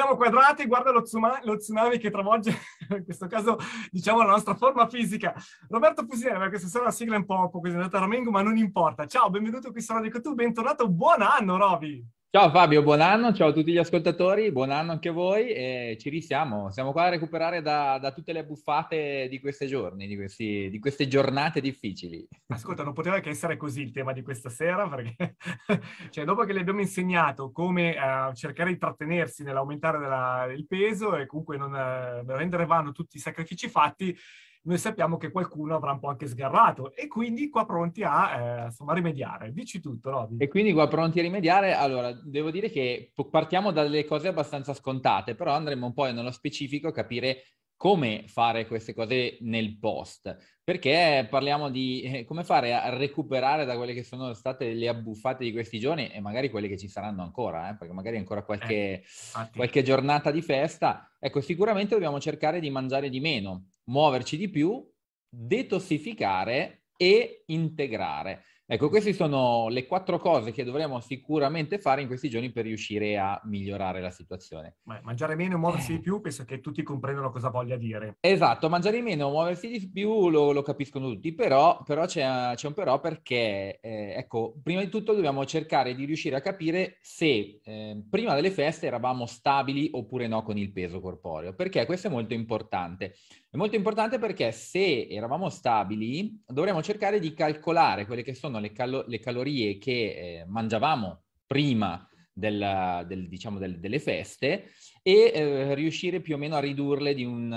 siamo quadrati, guarda lo tsunami, lo tsunami che travolge, in questo caso, diciamo, la nostra forma fisica. Roberto Fusinelli, perché stasera la sigla è un po', così, è andata a Romengo, ma non importa. Ciao, benvenuto qui su Radio Cotu, bentornato, buon anno Roby! Ciao Fabio, buon anno, ciao a tutti gli ascoltatori, buon anno anche a voi e ci risiamo. Siamo qua a recuperare da, da tutte le buffate di questi giorni, di, questi, di, queste giornate difficili. Ascolta, non poteva che essere così il tema di questa sera, perché cioè, dopo che le abbiamo insegnato come uh, cercare di trattenersi nell'aumentare della, il peso e comunque non uh, rendere vano tutti i sacrifici fatti, noi sappiamo che qualcuno avrà un po' anche sgarrato e quindi qua pronti a eh, insomma, rimediare. Dici tutto, Roby. E quindi qua pronti a rimediare, allora devo dire che partiamo dalle cose abbastanza scontate, però andremo un po' nello specifico a capire come fare queste cose nel post, perché parliamo di eh, come fare a recuperare da quelle che sono state le abbuffate di questi giorni e magari quelle che ci saranno ancora, eh, perché magari ancora eh, qualche, eh, qualche giornata di festa. Ecco, sicuramente dobbiamo cercare di mangiare di meno, muoverci di più, detossificare e integrare. Ecco, queste sono le quattro cose che dovremmo sicuramente fare in questi giorni per riuscire a migliorare la situazione. Ma mangiare meno e muoversi di eh. più, penso che tutti comprendano cosa voglia dire. Esatto, mangiare meno e muoversi di più lo, lo capiscono tutti, però, però c'è, c'è, un però perché, eh, ecco, prima di tutto dobbiamo cercare di riuscire a capire se eh, prima delle feste eravamo stabili oppure no con il peso corporeo, perché questo è molto importante. È molto importante perché se eravamo stabili, dovremmo cercare di calcolare quelle che sono le, calo- le calorie che eh, mangiavamo prima del, del, diciamo del, delle feste e eh, riuscire più o meno a ridurle di un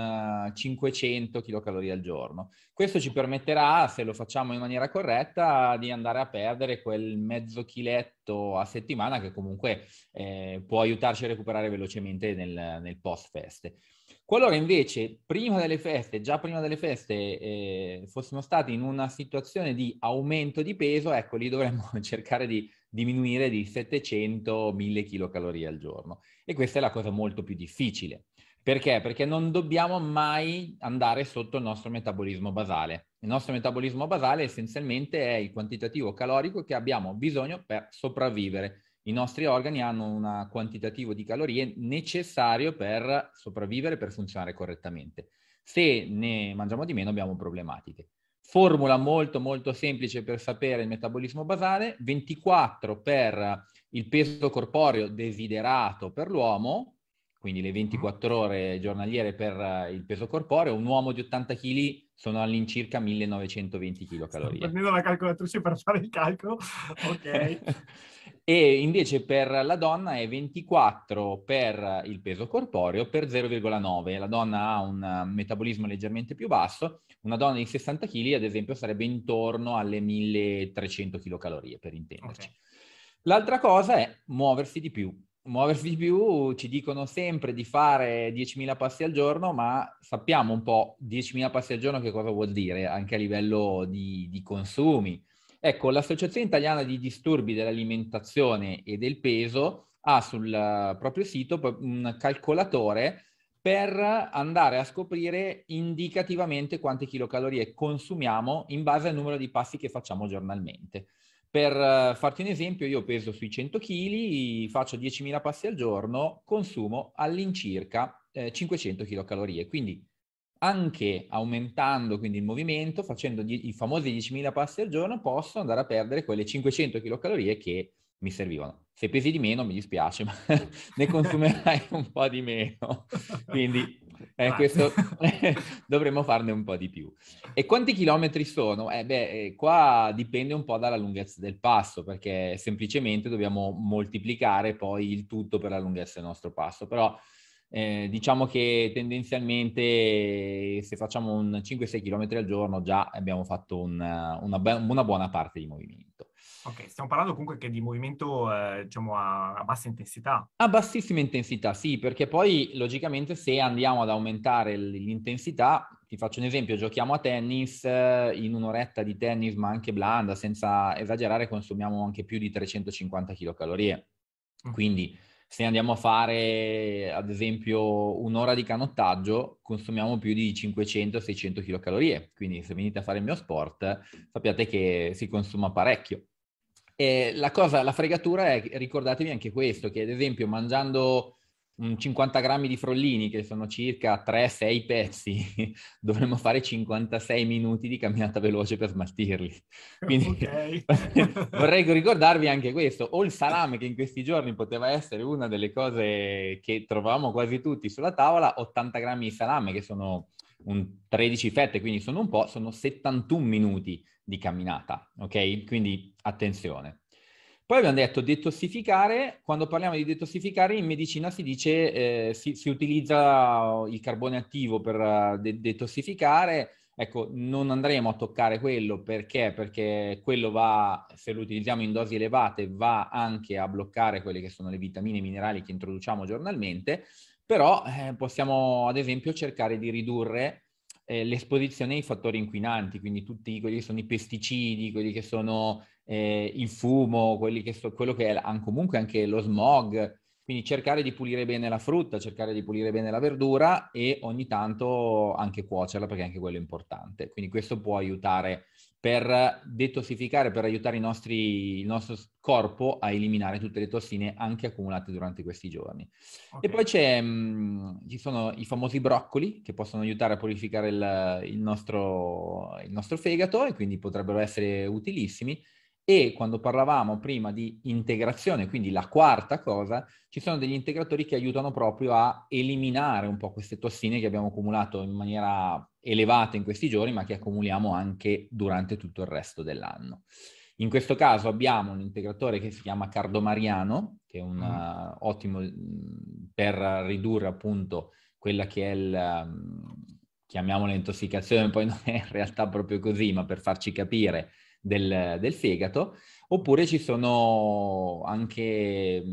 uh, 500 kcal al giorno. Questo ci permetterà, se lo facciamo in maniera corretta, di andare a perdere quel mezzo chiletto a settimana che comunque eh, può aiutarci a recuperare velocemente nel, nel post-feste. Qualora invece prima delle feste, già prima delle feste, eh, fossimo stati in una situazione di aumento di peso, ecco lì dovremmo cercare di diminuire di 700-1000 kcal al giorno. E questa è la cosa molto più difficile. Perché? Perché non dobbiamo mai andare sotto il nostro metabolismo basale. Il nostro metabolismo basale essenzialmente è il quantitativo calorico che abbiamo bisogno per sopravvivere i nostri organi hanno un quantitativo di calorie necessario per sopravvivere, per funzionare correttamente. Se ne mangiamo di meno abbiamo problematiche. Formula molto molto semplice per sapere il metabolismo basale, 24 per il peso corporeo desiderato per l'uomo, quindi le 24 ore giornaliere per eh, il peso corporeo, un uomo di 80 kg sono all'incirca 1920 kcal. Prendendo la calcolatrice per fare il calcolo, ok. e invece per la donna è 24 per il peso corporeo per 0,9. La donna ha un eh, metabolismo leggermente più basso, una donna di 60 kg ad esempio sarebbe intorno alle 1300 kcal per intenderci. Okay. L'altra cosa è muoversi di più, muoversi di più ci dicono sempre di fare 10.000 passi al giorno, ma sappiamo un po' 10.000 passi al giorno che cosa vuol dire anche a livello di, di consumi. Ecco, l'Associazione Italiana di Disturbi dell'Alimentazione e del Peso ha sul eh, proprio sito un calcolatore per andare a scoprire indicativamente quante chilocalorie consumiamo in base al numero di passi che facciamo giornalmente. Per eh, farti un esempio, io peso sui 100 kg, faccio 10.000 passi al giorno, consumo all'incirca 500 eh, kcal. Quindi anche aumentando quindi, il movimento, facendo i famosi 10.000 passi al giorno, posso andare a perdere quelle 500 kcal che mi servivano. Se pesi di meno mi dispiace, ma ne consumerai un po' di meno. Quindi eh, ah. questo dovremmo farne un po' di più. E quanti chilometri sono? Eh beh, eh, qua dipende un po' dalla lunghezza del passo, perché semplicemente dobbiamo moltiplicare poi il tutto per la lunghezza del nostro passo, però eh, diciamo che tendenzialmente se facciamo un 5-6 km al giorno già abbiamo fatto una, una, una buona parte di movimento. Ok, stiamo parlando comunque che di movimento eh, diciamo a, a, bassa intensità. A bassissima intensità, sì, perché poi logicamente se andiamo ad aumentare l'intensità, ti faccio un esempio, giochiamo a tennis, eh, in un'oretta di tennis ma anche blanda, senza esagerare, consumiamo anche più di 350 kcal. Mm. Quindi se andiamo a fare ad esempio un'ora di canottaggio consumiamo più di 500-600 kcal, quindi se venite a fare il mio sport sappiate che si consuma parecchio. E la cosa, la fregatura è, ricordatevi anche questo, che ad esempio mangiando 50 grammi di frollini, che sono circa 3-6 pezzi, dovremmo fare 56 minuti di camminata veloce per smaltirli. Quindi okay. vorrei ricordarvi anche questo, o il salame che in questi giorni poteva essere una delle cose che trovavamo quasi tutti sulla tavola, 80 grammi di salame che sono un 13 fette, quindi sono un po', sono 71 minuti di camminata, ok? Quindi attenzione. Poi abbiamo detto detossificare, quando parliamo di detossificare in medicina si dice eh, si, si, utilizza il carbone attivo per eh, de- detossificare, ecco non andremo a toccare quello perché? Perché quello va, se lo utilizziamo in dosi elevate, va anche a bloccare quelle che sono le vitamine e minerali che introduciamo giornalmente, però eh, possiamo ad esempio cercare di ridurre eh, l'esposizione ai fattori inquinanti, quindi tutti quelli che sono i pesticidi, quelli che sono eh, il fumo, quelli che so, quello che è comunque anche lo smog, quindi cercare di pulire bene la frutta, cercare di pulire bene la verdura e ogni tanto anche cuocerla perché anche quello è importante. Quindi questo può aiutare per detossificare, per aiutare nostri, il nostro corpo a eliminare tutte le tossine anche accumulate durante questi giorni. Okay. E poi mh, mm, ci sono i famosi broccoli che possono aiutare a purificare il, il, nostro, il nostro fegato e quindi potrebbero essere utilissimi e quando parlavamo prima di integrazione, quindi la quarta cosa, ci sono degli integratori che aiutano proprio a eliminare un po' queste tossine che abbiamo accumulato in maniera elevata in questi giorni, ma che accumuliamo anche durante tutto il resto dell'anno. In questo caso abbiamo un integratore che si chiama Cardomariano, che è un mm. Eh, ottimo mm, per ridurre appunto quella che è il, mm, chiamiamola intossicazione, poi non è in realtà proprio così, ma per farci capire del, del fegato, oppure ci sono anche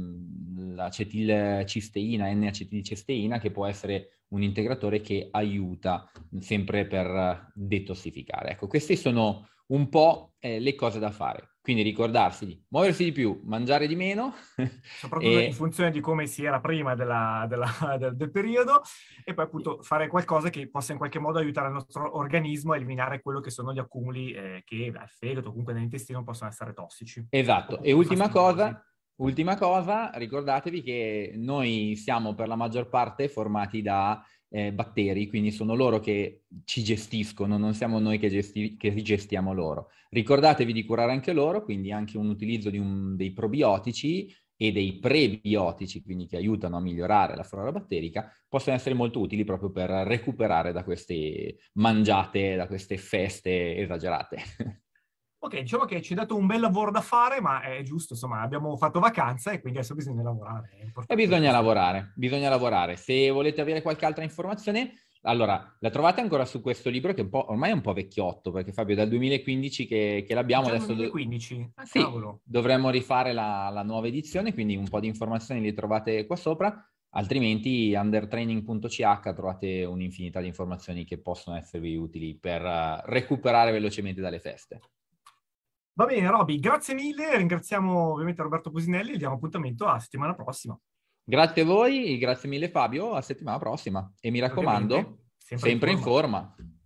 l'acetilcisteina, N-acetilcisteina, che può essere un integratore che aiuta sempre per detossificare. Ecco, questi sono un po' eh, le cose da fare. Quindi ricordarsi di muoversi di più, mangiare di meno. Soprattutto e... in funzione di come si era prima della, della, del, del, periodo e poi appunto fare qualcosa che possa in qualche modo aiutare il nostro organismo a eliminare quello che sono gli accumuli eh, che al fegato o comunque nell'intestino possono essere tossici. Esatto. E ultima cosa, ultima cosa, ricordatevi che noi siamo per la maggior parte formati da eh, batteri, quindi sono loro che ci gestiscono, non siamo noi che, gesti- che gestiamo loro. Ricordatevi di curare anche loro, quindi anche un utilizzo un, dei probiotici e dei prebiotici, quindi che aiutano a migliorare la flora batterica, possono essere molto utili proprio per recuperare da queste mangiate, da queste feste esagerate. Ok, diciamo che ci hai dato un bel lavoro da fare, ma è giusto, insomma, abbiamo fatto vacanza e quindi adesso bisogna lavorare. E bisogna lavorare, bisogna lavorare. Se volete avere qualche altra informazione, allora, la trovate ancora su questo libro che ormai è un po' vecchiotto, perché Fabio è dal 2015 che, che l'abbiamo. Già adesso 2015? Ah, sì, cavolo. dovremmo rifare la, la nuova edizione, quindi un po' di informazioni le trovate qua sopra altrimenti undertraining.ch trovate un'infinità di informazioni che possono esservi utili per eh, recuperare velocemente dalle feste. Va bene, Roby, grazie mille. Ringraziamo ovviamente Roberto Pusinelli e diamo appuntamento a settimana prossima. Grazie a voi, grazie mille Fabio, a settimana prossima. E mi raccomando, sempre, sempre, in forma. In forma.